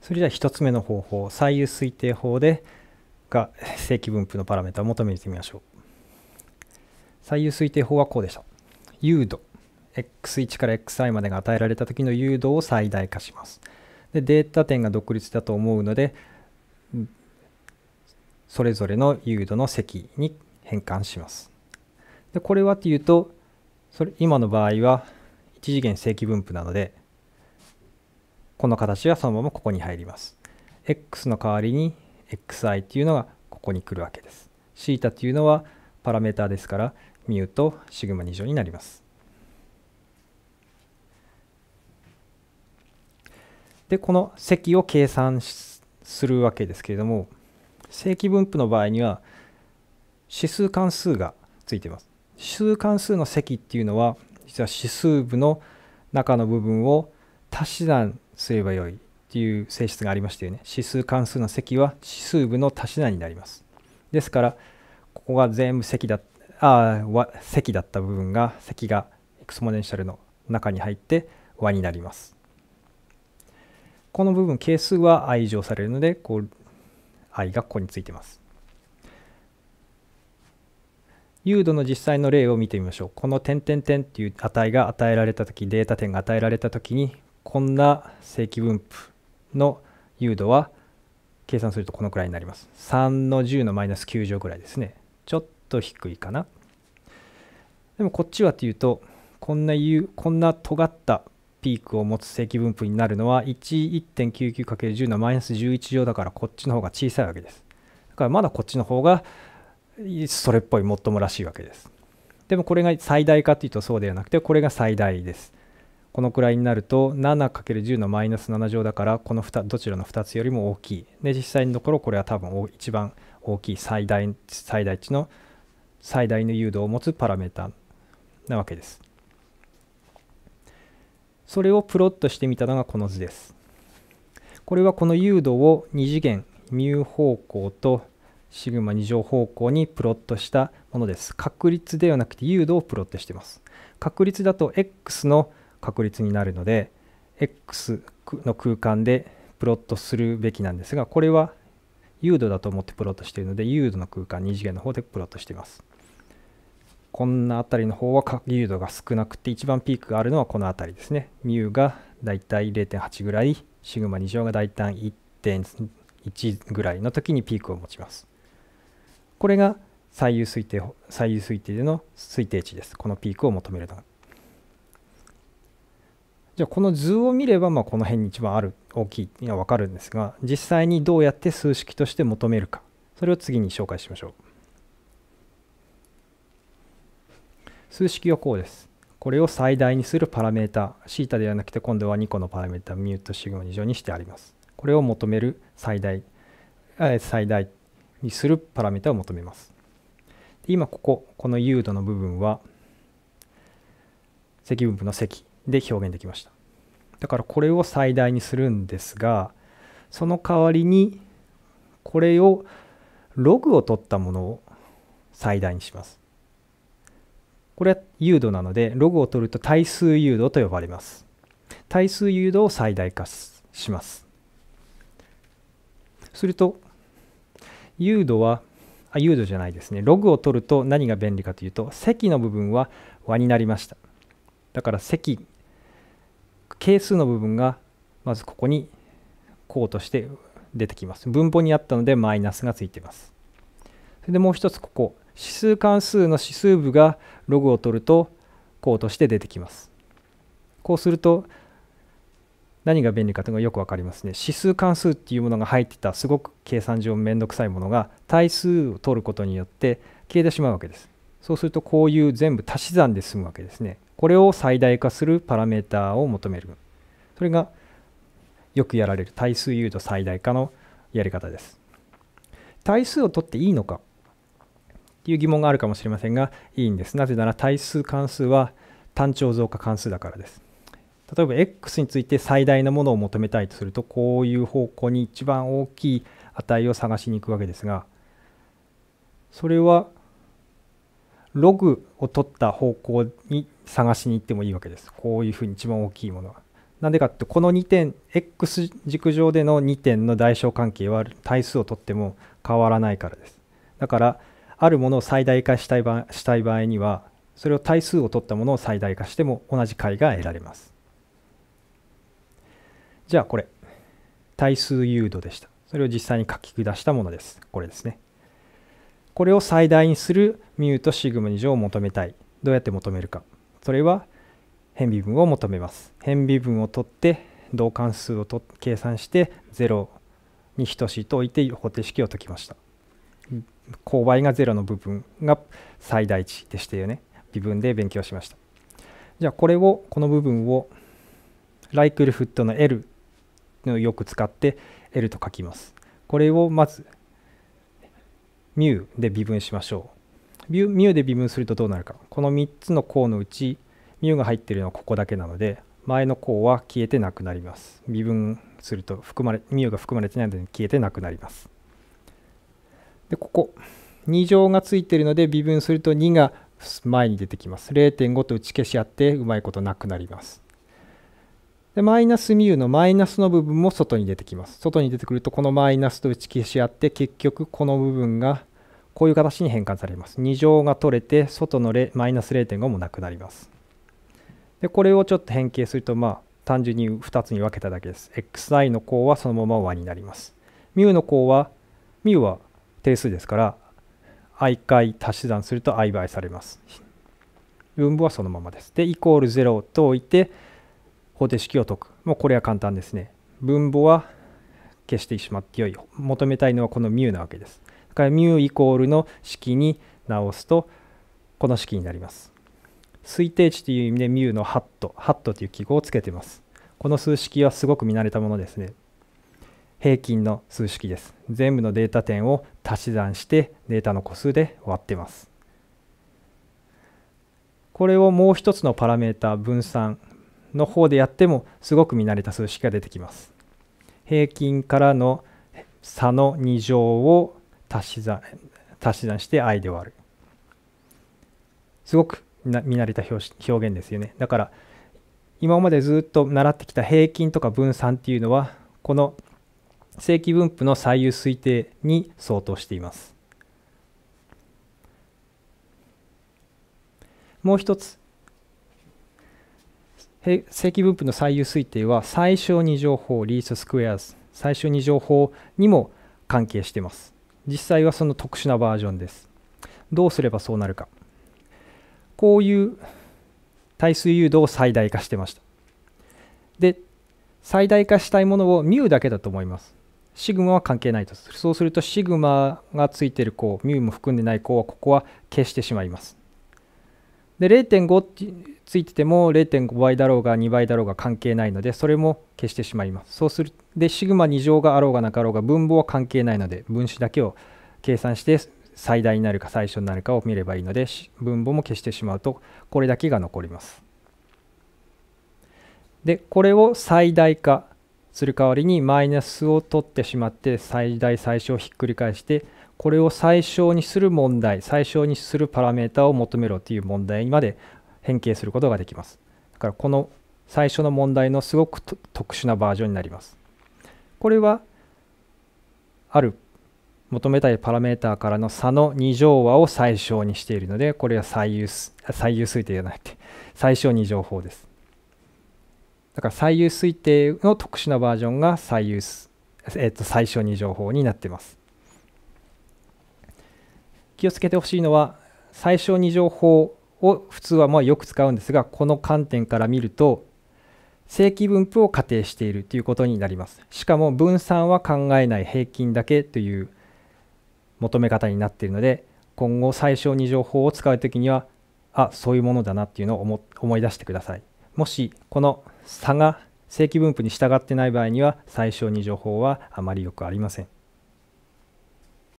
それでは1つ目の方法左右推定法でが正規分布のパラメータを求めてみましょう左右推定法はこうでした誘導 x1 から xi までが与えられた時の誘導を最大化しますでデータ点が独立だと思うのでそれぞれの誘導の積に変換しますでこれはというとそれ今の場合は1次元正規分布なのでこの形はそのままここに入ります。x の代わりに xi というのがここに来るわけです。θ というのはパラメータですから、μ と σ2 乗になります。で、この積を計算するわけですけれども、正規分布の場合には指数関数がついています。指数関数の積っていうのは、実は指数部の中の部分を足し算すればよいっていう性質がありましたよね。指数関数の積は指数部の足し算になります。ですから、ここが全部積だっあ和積だった部分が積がエクスポネンシャルの中に入って和になります。この部分係数は i 乗されるのでこう i がここについてます。誘導の実際の例を見てみましょう。この点点点っていう値が与えられた時データ点が与えられた時にこんな正規分布の誘導は計算するとこのくらいになります。3の10のマイナス9乗ぐらいですね。ちょっと低いかな。でもこっちはというと、こんな言う、こんな尖ったピークを持つ正規分布になるのは 1.99×10 1のマイナス11乗だからこっちの方が小さいわけです。だからまだこっちの方がそれっぽい最もらしいわけです。でもこれが最大かというとそうではなくてこれが最大です。このくらいになると 7×10 のマイナス7乗だからこのどちらの2つよりも大きいで実際のところこれは多分一番大きい最大最大値の最大の誘導を持つパラメータなわけですそれをプロットしてみたのがこの図ですこれはこの誘導を2次元 μ 方向とシグマ2乗方向にプロットしたものです確率ではなくて誘導をプロットしています確率だと x の確率になるので X の空間でプロットするべきなんですがこれは誘度だと思ってプロットしているので誘度の空間2次元の方でプロットしていますこんな辺りの方は誘度が少なくて一番ピークがあるのはこの辺りですねミュがだいたい0.8ぐらいシグマ2乗がだいたい1.1ぐらいの時にピークを持ちますこれが最優推定最優推定での推定値ですこのピークを求めるのがじゃあこの図を見れば、まあ、この辺に一番ある大きいのは分かるんですが実際にどうやって数式として求めるかそれを次に紹介しましょう数式はこうですこれを最大にするパラメータ θ ではなくて今度は2個のパラメータミュートシグマ2乗にしてありますこれを求める最大最大にするパラメータを求めます今こここの u 度の部分は積分布の積で表現できましただからこれを最大にするんですがその代わりにこれをログを取ったものを最大にしますこれは誘導なのでログを取ると対数誘導と呼ばれます対数誘導を最大化しますすると誘導はあ誘導じゃないですねログを取ると何が便利かというと積の部分は和になりましただから積係数の部分がまずここに項として出てきます。分母にあったのでマイナスがついています。それでもう一つここ指数関数の指数部がログを取ると項として出てきます。こうすると何が便利かというのがよく分かりますね。指数関数っていうものが入ってたすごく計算上めんどくさいものが対数を取ることによって消えてしまうわけです。そうするとこういう全部足し算で済むわけですね。これを最大化するパラメータを求めるそれがよくやられる対数誘導最大化のやり方です対数を取っていいのかという疑問があるかもしれませんがいいんですなぜなら対数関数は単調増加関数だからです例えば x について最大のものを求めたいとするとこういう方向に一番大きい値を探しに行くわけですがそれはログを取った方向に探しに行ってもいいわけです。こういうふうに一番大きいものは。なんでかってこの2点 x 軸上での2点の大小関係は対数をとっても変わらないからです。だからあるものを最大化したい場したい場合にはそれを対数を取ったものを最大化しても同じ解が得られます。じゃあこれ対数誘導でした。それを実際に書き下したものです。これですね。これを最大にするミューとシグム2乗を求めたい。どうやって求めるか。それは変微分を求めます。変微分を取って同関数をと計算して0に等しいと置いて方程式を解きました。勾配が0の部分が最大値でしたよね。微分で勉強しました。じゃあこれをこの部分をライクルフットの L をよく使って L と書きます。これをまず μ で微分しましょう。ミュで微分するとどうなるかこの3つの項のうちミュが入ってるのはここだけなので前の項は消えてなくなります微分すると含まれミュが含まれてないので消えてなくなりますでここ2乗がついているので微分すると2が前に出てきます0.5と打ち消し合ってうまいことなくなりますでマイナスミュのマイナスの部分も外に出てきます外に出てくるとこのマイナスと打ち消し合って結局この部分がこういう形に変換されます。2乗が取れて、外のマイナス0.5もなくなります。で、これをちょっと変形すると、まあ、単純に2つに分けただけです。xi の項はそのまま和になります。μ の項は、μ は定数ですから、i 回足し算すると i 倍されます。分母はそのままです。で、イコール0と置いて、方程式を解く。もうこれは簡単ですね。分母は消してしまってよい。求めたいのはこの μ なわけです。からミュイコールの式に直すとこの式になります。推定値という意味でミュのハット、ハットという記号をつけています。この数式はすごく見慣れたものですね。平均の数式です。全部のデータ点を足し算してデータの個数で割ってます。これをもう一つのパラメータ分散の方でやってもすごく見慣れた数式が出てきます。平均からの差の2乗を足し算足し算して i で割るすごく見慣れた表現ですよねだから今までずっと習ってきた平均とか分散っていうのはこの正規分布の最優推定に相当していますもう一つ正規分布の最優推定は最小二乗法リーススクエアーズ最小二乗法にも関係しています実際はその特殊なバージョンです。どうすればそうなるか。こういう対数誘導を最大化してました。で、最大化したいものをミュだけだと思います。シグマは関係ないとする。そうするとシグマがついてる項、ミュも含んでない項はここは消してしまいます。で0.5ついてても0.5倍だろうが2倍だろうが関係ないのでそれも消してしまいますそうするでシグマ2乗があろうがなかろうが分母は関係ないので分子だけを計算して最大になるか最小になるかを見ればいいので分母も消してしまうとこれだけが残りますでこれを最大化する代わりにマイナスを取ってしまって最大最小をひっくり返してこれを最小にする問題最小にするパラメータを求めろという問題にまで変形することができますだからこの最初の問題のすごく特殊なバージョンになりますこれはある求めたいパラメータからの差の2乗和を最小にしているのでこれは最優最優推定じゃなくて最小2乗法ですだから最優推定の特殊なバージョンが最優、えっと最小2乗法になってます気をつけてほしいのは最小2乗法を普通はまあよく使うんですがこの観点から見ると正規分布を仮定しているということになりますしかも分散は考えない平均だけという求め方になっているので今後最小2乗法を使う時にはあそういうものだなっていうのを思い出してくださいもしこの差が正規分布に従ってない場合には最小2乗法はあまりよくありません